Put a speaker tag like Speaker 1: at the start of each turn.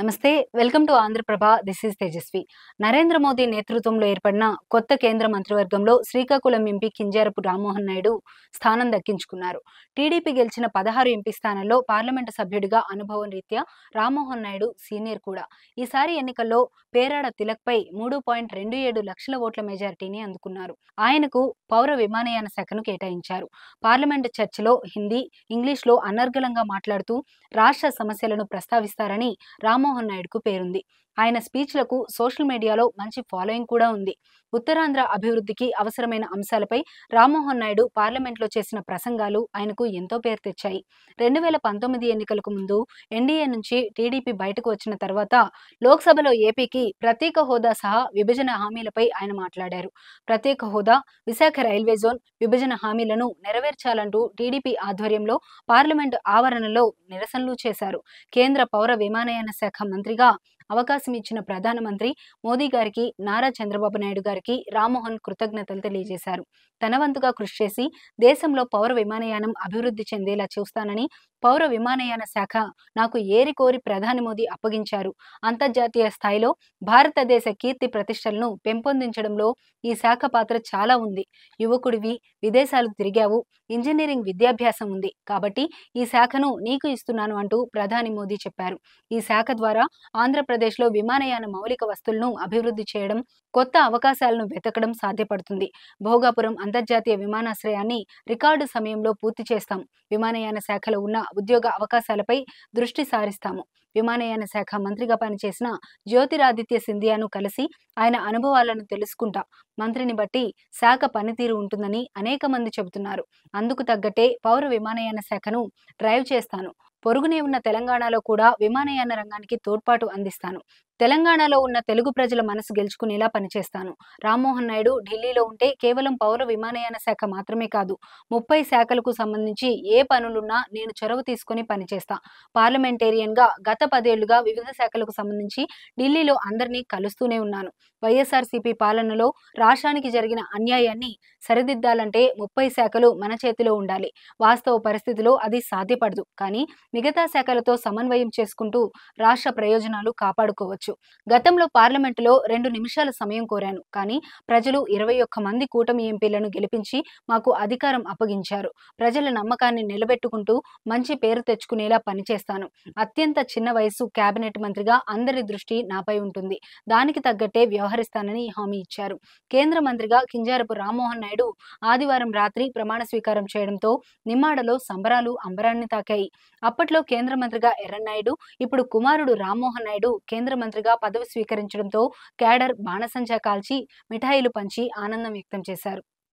Speaker 1: నమస్తే welcome to Andhra Prabha this is Tejaswi Narendra Modi నేతృత్వంలో ఏర్పడిన కొత్త కేంద్ర మంత్రివర్గంలో శ్రీకాకుళం ఎంపీ కింజారపు రామ్మోహన్ నాయుడు స్థానం దక్కించుకున్నారు టీడీపీ గెలిచిన పదహారు ఎంపీ స్థానంలో పార్లమెంటు సభ్యుడిగా అనుభవం రీత్యా రామ్మోహన్ నాయుడు సీనియర్ కూడా ఈసారి ఎన్నికల్లో పేరాడ తిలక్పై మూడు పాయింట్ రెండు ఏడు లక్షల ఓట్ల మెజారిటీని అందుకున్నారు ఆయనకు పౌర విమానయాన శాఖను కేటాయించారు పార్లమెంటు చర్చలో హిందీ ఇంగ్లీష్లో అనర్గళంగా మాట్లాడుతూ రాష్ట్ర సమస్యలను ప్రస్తావిస్తారని రామ్ జగన్మోహన్ నాయుడుకు పేరుంది ఆయన స్పీచ్లకు సోషల్ మీడియాలో మంచి ఫాలోయింగ్ కూడా ఉంది ఉత్తరాంధ్ర అభివృద్ధికి అవసరమైన అంశాలపై రామ్మోహన్ నాయుడు పార్లమెంట్లో చేసిన ప్రసంగాలు ఆయనకు ఎంతో పేరు తెచ్చాయి రెండు వేల పంతొమ్మిది ఎన్నికలకు ముందు ఎన్డీఏ నుంచి టీడీపీ బయటకు వచ్చిన తర్వాత లోక్సభలో ఏపీకి ప్రత్యేక హోదా సహా విభజన హామీలపై ఆయన మాట్లాడారు ప్రత్యేక హోదా విశాఖ రైల్వే జోన్ విభజన హామీలను నెరవేర్చాలంటూ టీడీపీ ఆధ్వర్యంలో పార్లమెంటు ఆవరణలో నిరసనలు చేశారు కేంద్ర పౌర విమానయాన శాఖ మంత్రిగా అవకాశం ఇచ్చిన ప్రధానమంత్రి మోదీ గారికి నారా చంద్రబాబు నాయుడు గారికి రామ్మోహన్ కృతజ్ఞతలు తెలియజేశారు తన వంతుగా కృషి చేసి దేశంలో పౌర విమానయానం అభివృద్ధి చెందేలా చూస్తానని పౌర విమానయాన శాఖ నాకు ఏరి కోరి ప్రధాని మోదీ అప్పగించారు అంతర్జాతీయ స్థాయిలో భారతదేశ కీర్తి ప్రతిష్టలను పెంపొందించడంలో ఈ శాఖ పాత్ర చాలా ఉంది యువకుడివి విదేశాలకు తిరిగావు ఇంజనీరింగ్ విద్యాభ్యాసం ఉంది కాబట్టి ఈ శాఖను నీకు ఇస్తున్నాను అంటూ ప్రధాని మోదీ చెప్పారు ఈ శాఖ ద్వారా ఆంధ్రప్రదేశ్లో విమానయాన మౌలిక వస్తువులను అభివృద్ధి చేయడం కొత్త అవకాశాలను వెతకడం సాధ్యపడుతుంది భోగాపురం అంతర్జాతీయ విమానాశ్రయాన్ని రికార్డు సమయంలో పూర్తి చేస్తాం విమానయాన శాఖలో ఉన్న ఉద్యోగ అవకాశాలపై దృష్టి సారిస్తాము విమానయాన శాఖ మంత్రిగా పనిచేసిన జ్యోతిరాదిత్య సింధియాను కలిసి ఆయన అనుభవాలను తెలుసుకుంటా మంత్రిని బట్టి శాఖ పనితీరు ఉంటుందని అనేక మంది చెబుతున్నారు అందుకు తగ్గట్టే పౌర విమానయాన శాఖను డ్రైవ్ చేస్తాను పొరుగునే ఉన్న తెలంగాణలో కూడా విమానయాన రంగానికి తోడ్పాటు అందిస్తాను తెలంగాణలో ఉన్న తెలుగు ప్రజల మనసు గెలుచుకునేలా పనిచేస్తాను రామ్మోహన్ నాయుడు ఢిల్లీలో ఉంటే కేవలం పౌర విమానయాన శాఖ మాత్రమే కాదు ముప్పై శాఖలకు సంబంధించి ఏ పనులున్నా నేను చొరవ తీసుకుని పనిచేస్తా పార్లమెంటేరియన్గా గత పదేళ్లుగా వివిధ శాఖలకు సంబంధించి ఢిల్లీలో అందరినీ కలుస్తూనే ఉన్నాను వైఎస్ఆర్సీపీ పాలనలో రాష్ట్రానికి జరిగిన అన్యాయాన్ని సరిదిద్దాలంటే ముప్పై శాఖలు మన చేతిలో ఉండాలి వాస్తవ పరిస్థితిలో అది సాధ్యపడదు కానీ మిగతా శాఖలతో సమన్వయం చేసుకుంటూ రాష్ట్ర ప్రయోజనాలు కాపాడుకోవచ్చు చేయవచ్చు గతంలో పార్లమెంటులో రెండు నిమిషాల సమయం కోరాను కానీ ప్రజలు ఇరవై ఒక్క మంది కూటమి ఎంపీలను గెలిపించి మాకు అధికారం అప్పగించారు ప్రజల నమ్మకాన్ని నిలబెట్టుకుంటూ మంచి పేరు తెచ్చుకునేలా పనిచేస్తాను అత్యంత చిన్న వయసు కేబినెట్ మంత్రిగా అందరి దృష్టి నాపై ఉంటుంది దానికి తగ్గట్టే వ్యవహరిస్తానని హామీ ఇచ్చారు కేంద్ర మంత్రిగా కింజారపు రామ్మోహన్ నాయుడు ఆదివారం రాత్రి ప్రమాణ స్వీకారం చేయడంతో నిమ్మాడలో సంబరాలు అంబరాన్ని తాకాయి అప్పట్లో కేంద్ర మంత్రిగా ఎర్రన్నాయుడు ఇప్పుడు కుమారుడు రామ్మోహన్ నాయుడు కేంద్ర మంత్రి మంత్రిగా పదవి స్వీకరించడంతో కేడర్ బాణసంచా కాల్చి మిఠాయిలు పంచి ఆనందం వ్యక్తం చేశారు